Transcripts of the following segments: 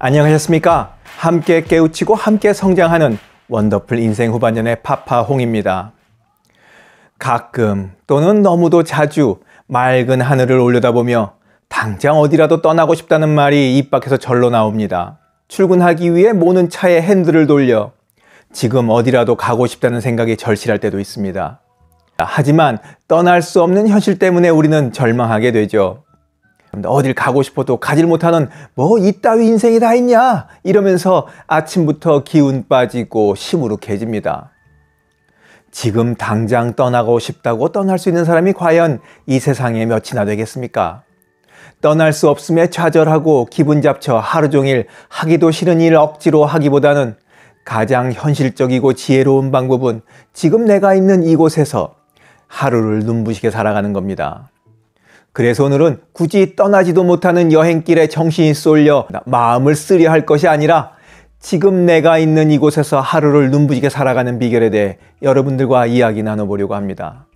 안녕하셨습니까? 함께 깨우치고 함께 성장하는 원더풀 인생 후반년의 파파홍입니다. 가끔 또는 너무도 자주 맑은 하늘을 올려다보며 당장 어디라도 떠나고 싶다는 말이 입 밖에서 절로 나옵니다. 출근하기 위해 모는 차에 핸들을 돌려 지금 어디라도 가고 싶다는 생각이 절실할 때도 있습니다. 하지만 떠날 수 없는 현실 때문에 우리는 절망하게 되죠. 어딜 가고 싶어도 가질 못하는 뭐 이따위 인생이 다 있냐 이러면서 아침부터 기운 빠지고 시무룩해집니다. 지금 당장 떠나고 싶다고 떠날 수 있는 사람이 과연 이 세상에 몇이나 되겠습니까? 떠날 수 없음에 좌절하고 기분 잡쳐 하루 종일 하기도 싫은 일 억지로 하기보다는 가장 현실적이고 지혜로운 방법은 지금 내가 있는 이곳에서 하루를 눈부시게 살아가는 겁니다. 그래서 오늘은 굳이 떠나지도 못하는 여행길에 정신이 쏠려 마음을 쓰려 할 것이 아니라 지금 내가 있는 이곳에서 하루를 눈부시게 살아가는 비결에 대해 여러분들과 이야기 나눠보려고 합니다.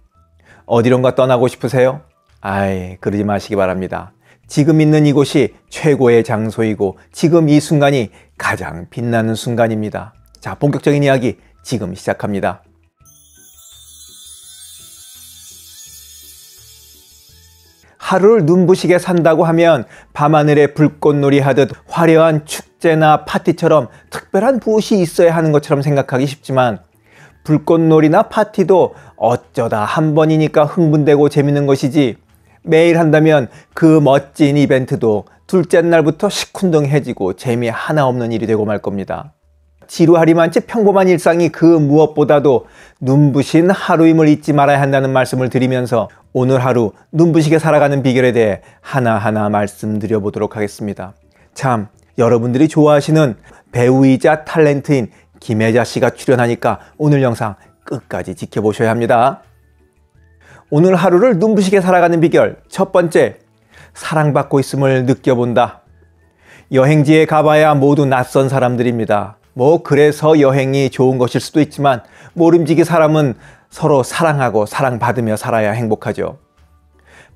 어디론가 떠나고 싶으세요? 아이, 그러지 마시기 바랍니다. 지금 있는 이곳이 최고의 장소이고 지금 이 순간이 가장 빛나는 순간입니다. 자, 본격적인 이야기 지금 시작합니다. 하루를 눈부시게 산다고 하면 밤하늘에 불꽃놀이 하듯 화려한 축제나 파티처럼 특별한 무엇이 있어야 하는 것처럼 생각하기 쉽지만 불꽃놀이나 파티도 어쩌다 한 번이니까 흥분되고 재밌는 것이지 매일 한다면 그 멋진 이벤트도 둘째 날부터 시큰둥해지고 재미 하나 없는 일이 되고 말 겁니다. 지루하리만치 평범한 일상이 그 무엇보다도 눈부신 하루임을 잊지 말아야 한다는 말씀을 드리면서 오늘 하루 눈부시게 살아가는 비결에 대해 하나하나 말씀드려 보도록 하겠습니다. 참, 여러분들이 좋아하시는 배우이자 탤런트인 김혜자 씨가 출연하니까 오늘 영상 끝까지 지켜보셔야 합니다. 오늘 하루를 눈부시게 살아가는 비결 첫 번째, 사랑받고 있음을 느껴본다. 여행지에 가봐야 모두 낯선 사람들입니다. 뭐 그래서 여행이 좋은 것일 수도 있지만 모름지기 사람은 서로 사랑하고 사랑받으며 살아야 행복하죠.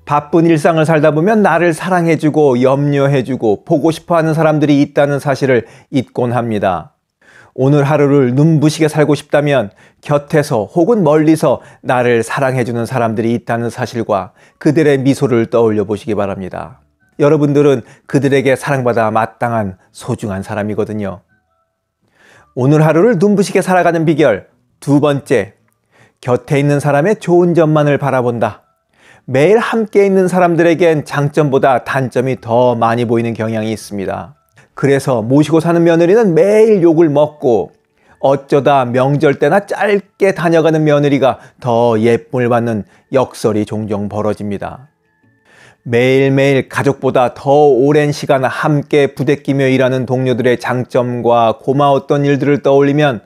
바쁜 일상을 살다 보면 나를 사랑해주고 염려해주고 보고 싶어하는 사람들이 있다는 사실을 잊곤 합니다. 오늘 하루를 눈부시게 살고 싶다면 곁에서 혹은 멀리서 나를 사랑해주는 사람들이 있다는 사실과 그들의 미소를 떠올려 보시기 바랍니다. 여러분들은 그들에게 사랑받아 마땅한 소중한 사람이거든요. 오늘 하루를 눈부시게 살아가는 비결 두 번째, 곁에 있는 사람의 좋은 점만을 바라본다. 매일 함께 있는 사람들에겐 장점보다 단점이 더 많이 보이는 경향이 있습니다. 그래서 모시고 사는 며느리는 매일 욕을 먹고 어쩌다 명절 때나 짧게 다녀가는 며느리가 더 예쁨을 받는 역설이 종종 벌어집니다. 매일매일 가족보다 더 오랜 시간 함께 부대끼며 일하는 동료들의 장점과 고마웠던 일들을 떠올리면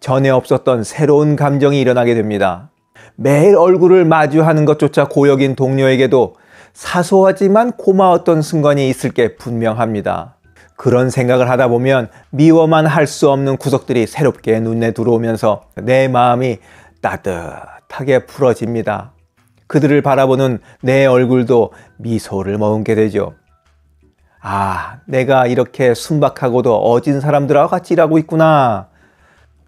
전에 없었던 새로운 감정이 일어나게 됩니다. 매일 얼굴을 마주하는 것조차 고역인 동료에게도 사소하지만 고마웠던 순간이 있을 게 분명합니다. 그런 생각을 하다 보면 미워만 할 수 없는 구석들이 새롭게 눈에 들어오면서 내 마음이 따뜻하게 풀어집니다. 그들을 바라보는 내 얼굴도 미소를 머금게 되죠. 아, 내가 이렇게 순박하고도 어진 사람들하고 같이 일하고 있구나.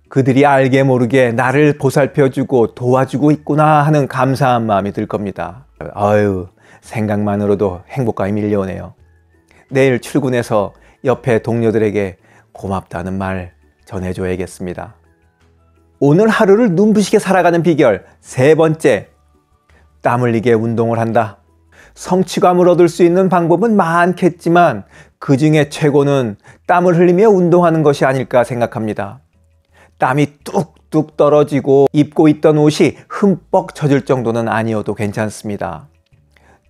그들이 알게 모르게 나를 보살펴주고 도와주고 있구나 하는 감사한 마음이 들 겁니다. 아유, 생각만으로도 행복감이 밀려오네요. 내일 출근해서 옆에 동료들에게 고맙다는 말 전해줘야겠습니다. 오늘 하루를 눈부시게 살아가는 비결 세 번째 땀 흘리게 운동을 한다. 성취감을 얻을 수 있는 방법은 많겠지만 그 중에 최고는 땀을 흘리며 운동하는 것이 아닐까 생각합니다. 땀이 뚝뚝 떨어지고 입고 있던 옷이 흠뻑 젖을 정도는 아니어도 괜찮습니다.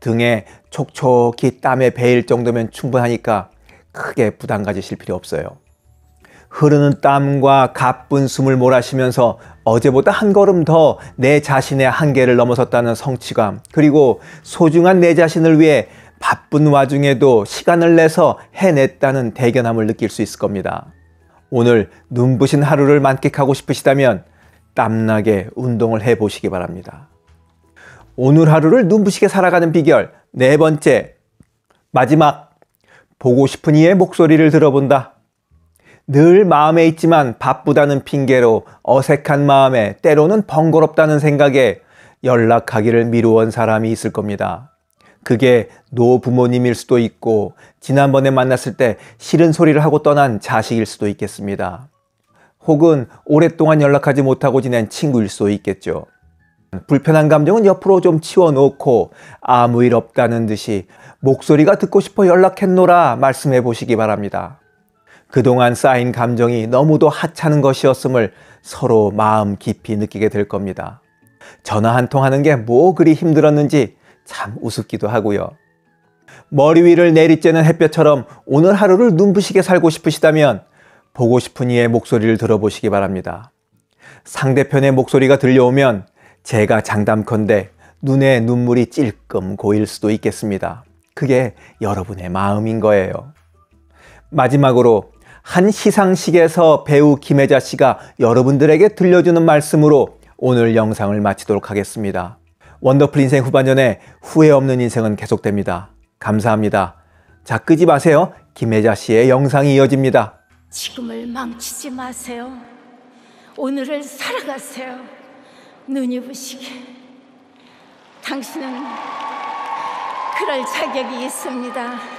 등에 촉촉히 땀에 배일 정도면 충분하니까 크게 부담 가지실 필요 없어요. 흐르는 땀과 가쁜 숨을 몰아쉬면서 어제보다 한 걸음 더 내 자신의 한계를 넘어섰다는 성취감, 그리고 소중한 내 자신을 위해 바쁜 와중에도 시간을 내서 해냈다는 대견함을 느낄 수 있을 겁니다. 오늘 눈부신 하루를 만끽하고 싶으시다면 땀나게 운동을 해 보시기 바랍니다. 오늘 하루를 눈부시게 살아가는 비결 네 번째 마지막 보고 싶은 이의 목소리를 들어본다. 늘 마음에 있지만 바쁘다는 핑계로 어색한 마음에 때로는 번거롭다는 생각에 연락하기를 미루온 사람이 있을 겁니다. 그게 노 부모님일 수도 있고 지난번에 만났을 때 싫은 소리를 하고 떠난 자식일 수도 있겠습니다. 혹은 오랫동안 연락하지 못하고 지낸 친구일 수도 있겠죠. 불편한 감정은 옆으로 좀 치워놓고 아무 일 없다는 듯이 목소리가 듣고 싶어 연락했노라 말씀해 보시기 바랍니다. 그동안 쌓인 감정이 너무도 하찮은 것이었음을 서로 마음 깊이 느끼게 될 겁니다. 전화 한 통 하는 게 뭐 그리 힘들었는지 참 우습기도 하고요. 머리 위를 내리쬐는 햇볕처럼 오늘 하루를 눈부시게 살고 싶으시다면 보고 싶은 이의 목소리를 들어보시기 바랍니다. 상대편의 목소리가 들려오면 제가 장담컨대 눈에 눈물이 찔끔 고일 수도 있겠습니다. 그게 여러분의 마음인 거예요. 마지막으로 한 시상식에서 배우 김혜자 씨가 여러분들에게 들려주는 말씀으로 오늘 영상을 마치도록 하겠습니다. 원더풀 인생 후반전에 후회 없는 인생은 계속됩니다. 감사합니다. 자, 끄지 마세요. 김혜자 씨의 영상이 이어집니다. 지금을 망치지 마세요. 오늘을 살아가세요. 눈이 부시게. 당신은 그럴 자격이 있습니다.